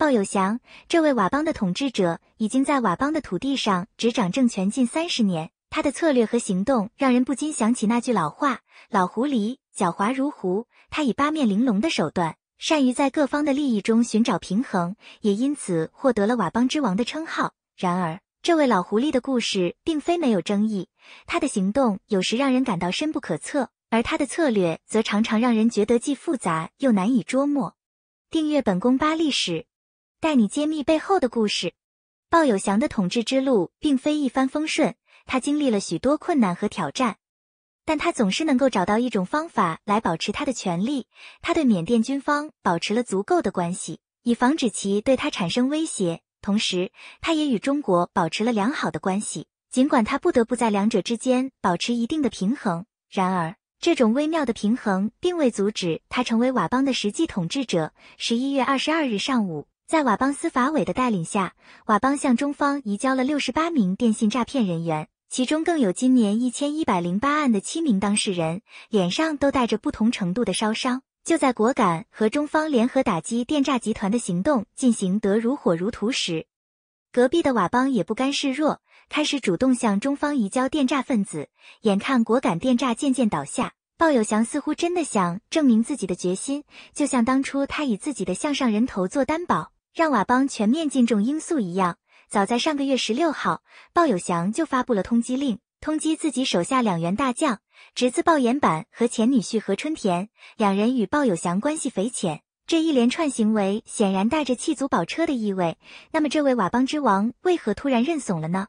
鲍有祥，这位佤邦的统治者，已经在佤邦的土地上执掌政权近三十年。他的策略和行动让人不禁想起那句老话：“老狐狸，狡猾如狐。”他以八面玲珑的手段，善于在各方的利益中寻找平衡，也因此获得了“佤邦之王”的称号。然而，这位老狐狸的故事并非没有争议。他的行动有时让人感到深不可测，而他的策略则常常让人觉得既复杂又难以捉摸。订阅本宫八历史。带你揭秘背后的故事。鲍有祥的统治之路并非一帆风顺，他经历了许多困难和挑战，但他总是能够找到一种方法来保持他的权利。他对缅甸军方保持了足够的关系，以防止其对他产生威胁。同时，他也与中国保持了良好的关系，尽管他不得不在两者之间保持一定的平衡。然而，这种微妙的平衡并未阻止他成为佤邦的实际统治者。十一月二十二日上午。在佤邦司法委的带领下，佤邦向中方移交了六十八名电信诈骗人员，其中更有今年一千一百零八案的七名当事人，脸上都带着不同程度的烧伤。就在果敢和中方联合打击电诈集团的行动进行得如火如荼时，隔壁的佤邦也不甘示弱，开始主动向中方移交电诈分子。眼看果敢电诈渐渐倒下，鲍有祥似乎真的想证明自己的决心，就像当初他以自己的项上人头做担保。让佤邦全面禁重罂粟一样，早在上个月十六号，鲍友祥就发布了通缉令，通缉自己手下两员大将，侄子鲍延板和前女婿何春田。两人与鲍友祥关系匪浅，这一连串行为显然带着弃卒保车的意味。那么，这位佤邦之王为何突然认怂了呢？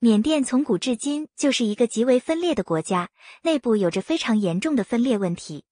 缅甸从古至今就是一个极为分裂的国家，内部有着非常严重的分裂问题。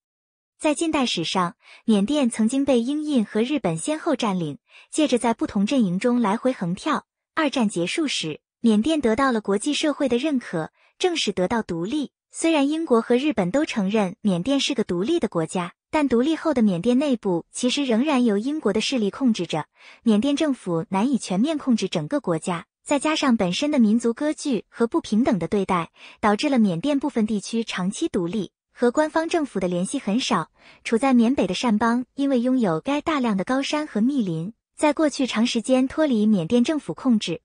在近代史上，缅甸曾经被英印和日本先后占领，借着在不同阵营中来回横跳。二战结束时，缅甸得到了国际社会的认可，正式得到独立。虽然英国和日本都承认缅甸是个独立的国家，但独立后的缅甸内部其实仍然由英国的势力控制着。缅甸政府难以全面控制整个国家，再加上本身的民族割据和不平等的对待，导致了缅甸部分地区长期独立。和官方政府的联系很少，处在缅北的善邦，因为拥有该大量的高山和密林，在过去长时间脱离缅甸政府控制，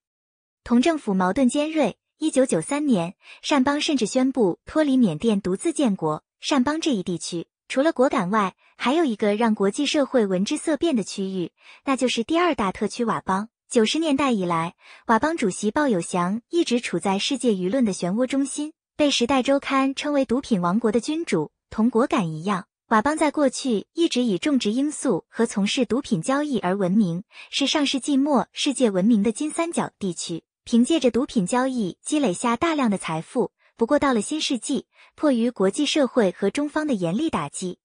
同政府矛盾尖锐。一九九三年，善邦甚至宣布脱离缅甸独自建国。善邦这一地区，除了果敢外，还有一个让国际社会闻之色变的区域，那就是第二大特区佤邦。九十年代以来，佤邦主席鲍有祥一直处在世界舆论的漩涡中心。被《时代周刊》称为“毒品王国”的君主，同果敢一样，佤邦在过去一直以种植罂粟和从事毒品交易而闻名，是上世纪末世界闻名的金三角地区，凭借着毒品交易积累下大量的财富。不过，到了新世纪，迫于国际社会和中方的严厉打击，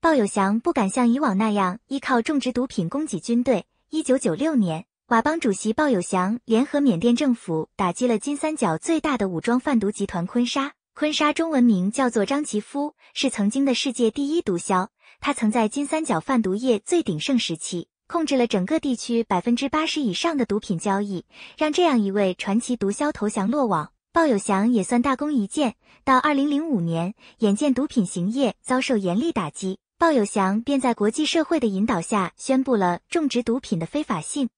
鲍友祥不敢像以往那样依靠种植毒品供给军队。一九九六年。佤邦主席鲍友祥联合缅甸政府打击了金三角最大的武装贩毒集团坤沙。坤沙中文名叫做张其夫，是曾经的世界第一毒枭。他曾在金三角贩毒业最鼎盛时期，控制了整个地区百分之八十以上的毒品交易。让这样一位传奇毒枭投降落网，鲍友祥也算大功一件。到二零零五年，眼见毒品行业遭受严厉打击，鲍友祥便在国际社会的引导下，宣布了种植毒品的非法性。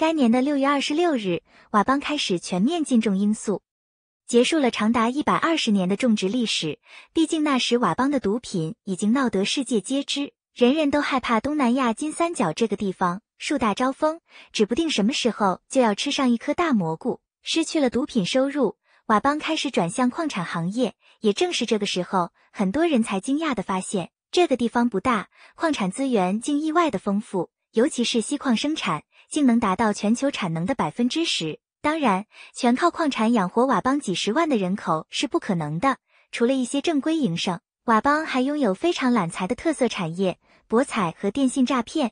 该年的六月二十六日，佤邦开始全面禁种罂粟，结束了长达一百二十年的种植历史。毕竟那时佤邦的毒品已经闹得世界皆知，人人都害怕东南亚金三角这个地方树大招风，指不定什么时候就要吃上一颗大蘑菇。失去了毒品收入，佤邦开始转向矿产行业。也正是这个时候，很多人才惊讶的发现，这个地方不大，矿产资源竟意外的丰富，尤其是锡矿生产。竟能达到全球产能的百分之十。当然，全靠矿产养活佤邦几十万的人口是不可能的。除了一些正规营生，佤邦还拥有非常揽财的特色产业——博彩和电信诈骗。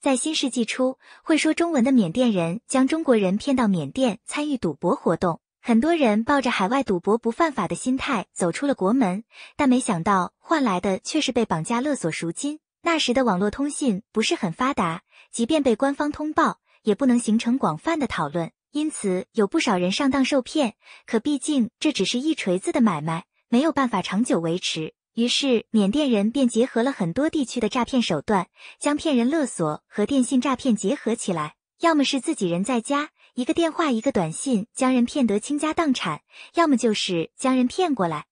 在新世纪初，会说中文的缅甸人将中国人骗到缅甸参与赌博活动，很多人抱着海外赌博不犯法的心态走出了国门，但没想到换来的却是被绑架勒索赎金。那时的网络通信不是很发达。即便被官方通报，也不能形成广泛的讨论，因此有不少人上当受骗。可毕竟这只是一锤子的买卖，没有办法长久维持。于是缅甸人便结合了很多地区的诈骗手段，将骗人勒索和电信诈骗结合起来：要么是自己人在家，一个电话一个短信将人骗得倾家荡产；要么就是将人骗过来，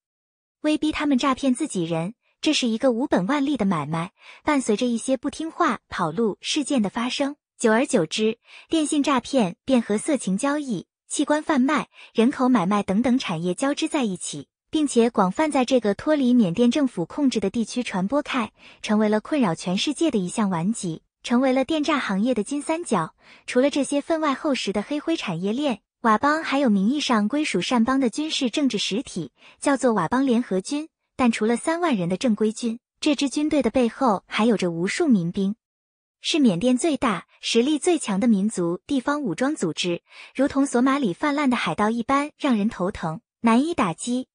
威逼他们诈骗自己人。这是一个无本万利的买卖，伴随着一些不听话跑路事件的发生，久而久之，电信诈骗便和色情交易、器官贩卖、人口买卖等等产业交织在一起，并且广泛在这个脱离缅甸政府控制的地区传播开，成为了困扰全世界的一项顽疾，成为了电诈行业的金三角。除了这些分外厚实的黑灰产业链，佤邦还有名义上归属善邦的军事政治实体，叫做佤邦联合军。但除了三万人的正规军，这支军队的背后还有着无数民兵，是缅甸最大、实力最强的民族地方武装组织，如同索马里泛滥的海盗一般，让人头疼，难以打击。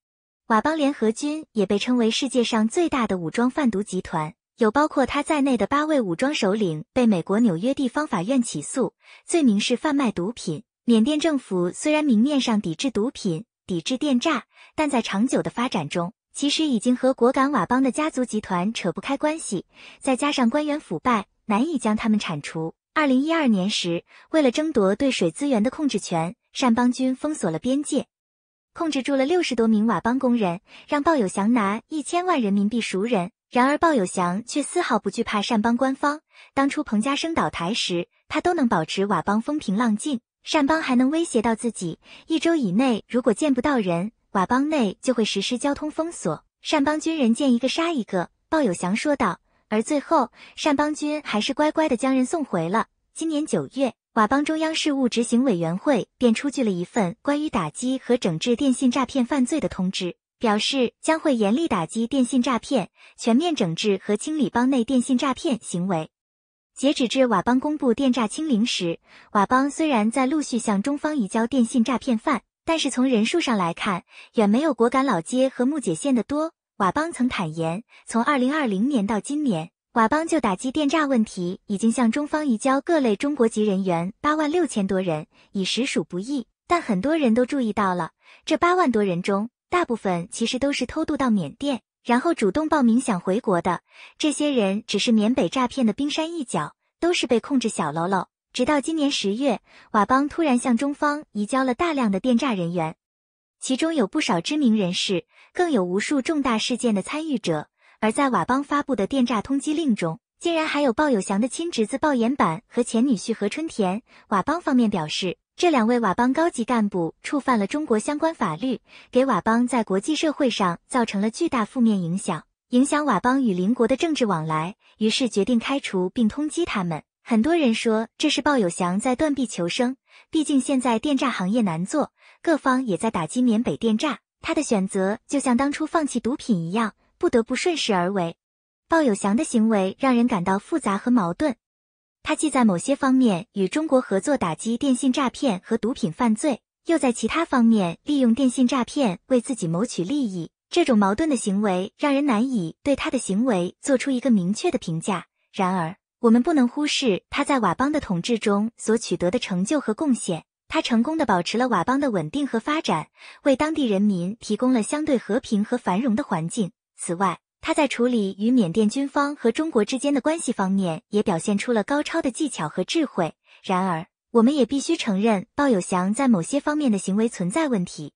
佤邦联合军也被称为世界上最大的武装贩毒集团，有包括他在内的八位武装首领被美国纽约地方法院起诉，罪名是贩卖毒品。缅甸政府虽然明面上抵制毒品、抵制电诈，但在长久的发展中。其实已经和果敢佤邦的家族集团扯不开关系，再加上官员腐败，难以将他们铲除。二零一二年时，为了争夺对水资源的控制权，善邦军封锁了边界，控制住了六十多名佤邦工人，让鲍有祥拿一千万人民币赎人。然而，鲍有祥却丝毫不惧怕善邦官方。当初彭家声倒台时，他都能保持佤邦风平浪静，善邦还能威胁到自己。一周以内，如果见不到人。佤邦内就会实施交通封锁，善邦军人见一个杀一个，鲍有祥说道。而最后，善邦军还是乖乖地将人送回了。今年九月，佤邦中央事务执行委员会便出具了一份关于打击和整治电信诈骗犯罪的通知，表示将会严厉打击电信诈骗，全面整治和清理邦内电信诈骗行为。截止至佤邦公布电诈清零时，佤邦虽然在陆续向中方移交电信诈骗犯。但是从人数上来看，远没有果敢老街和木姐县的多。佤邦曾坦言，从二零二零年到今年，佤邦就打击电诈问题，已经向中方移交各类中国籍人员八万六千多人，已实属不易。但很多人都注意到了，这八万多人中，大部分其实都是偷渡到缅甸，然后主动报名想回国的。这些人只是缅北诈骗的冰山一角，都是被控制小喽喽。直到今年十月，佤邦突然向中方移交了大量的电诈人员，其中有不少知名人士，更有无数重大事件的参与者。而在佤邦发布的电诈通缉令中，竟然还有鲍有祥的亲侄子鲍延板和前女婿何春田。佤邦方面表示，这两位佤邦高级干部触犯了中国相关法律，给佤邦在国际社会上造成了巨大负面影响，影响佤邦与邻国的政治往来，于是决定开除并通缉他们。很多人说这是鲍有祥在断臂求生，毕竟现在电诈行业难做，各方也在打击缅北电诈，他的选择就像当初放弃毒品一样，不得不顺势而为。鲍有祥的行为让人感到复杂和矛盾，他既在某些方面与中国合作打击电信诈骗和毒品犯罪，又在其他方面利用电信诈骗为自己谋取利益，这种矛盾的行为让人难以对他的行为做出一个明确的评价。然而。我们不能忽视他在佤邦的统治中所取得的成就和贡献。他成功的保持了佤邦的稳定和发展，为当地人民提供了相对和平和繁荣的环境。此外，他在处理与缅甸军方和中国之间的关系方面，也表现出了高超的技巧和智慧。然而，我们也必须承认，鲍有祥在某些方面的行为存在问题。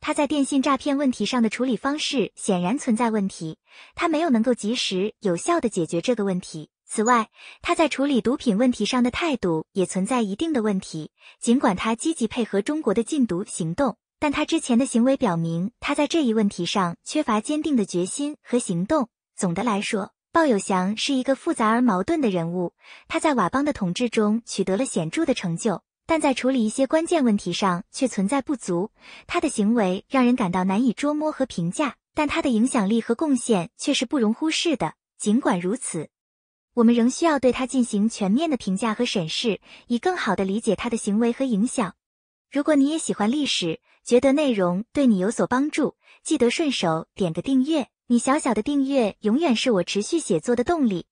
他在电信诈骗问题上的处理方式显然存在问题，他没有能够及时有效的解决这个问题。此外，他在处理毒品问题上的态度也存在一定的问题。尽管他积极配合中国的禁毒行动，但他之前的行为表明他在这一问题上缺乏坚定的决心和行动。总的来说，鲍有祥是一个复杂而矛盾的人物。他在佤邦的统治中取得了显著的成就，但在处理一些关键问题上却存在不足。他的行为让人感到难以捉摸和评价，但他的影响力和贡献却是不容忽视的。尽管如此，我们仍需要对它进行全面的评价和审视，以更好的理解它的行为和影响。如果你也喜欢历史，觉得内容对你有所帮助，记得顺手点个订阅。你小小的订阅，永远是我持续写作的动力。